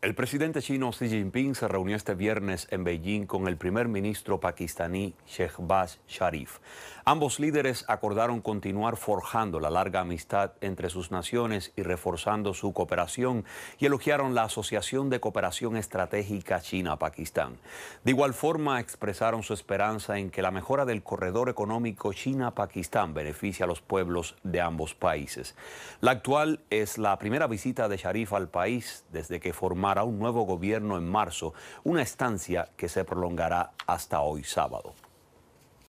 El presidente chino Xi Jinping se reunió este viernes en Beijing con el primer ministro pakistaní Shehbaz Sharif. Ambos líderes acordaron continuar forjando la larga amistad entre sus naciones y reforzando su cooperación y elogiaron la Asociación de Cooperación Estratégica China-Pakistán. De igual forma, expresaron su esperanza en que la mejora del corredor económico China-Pakistán beneficie a los pueblos de ambos países. La actual es la primera visita de Sharif al país desde que formó a un nuevo gobierno en marzo, una estancia que se prolongará hasta hoy sábado.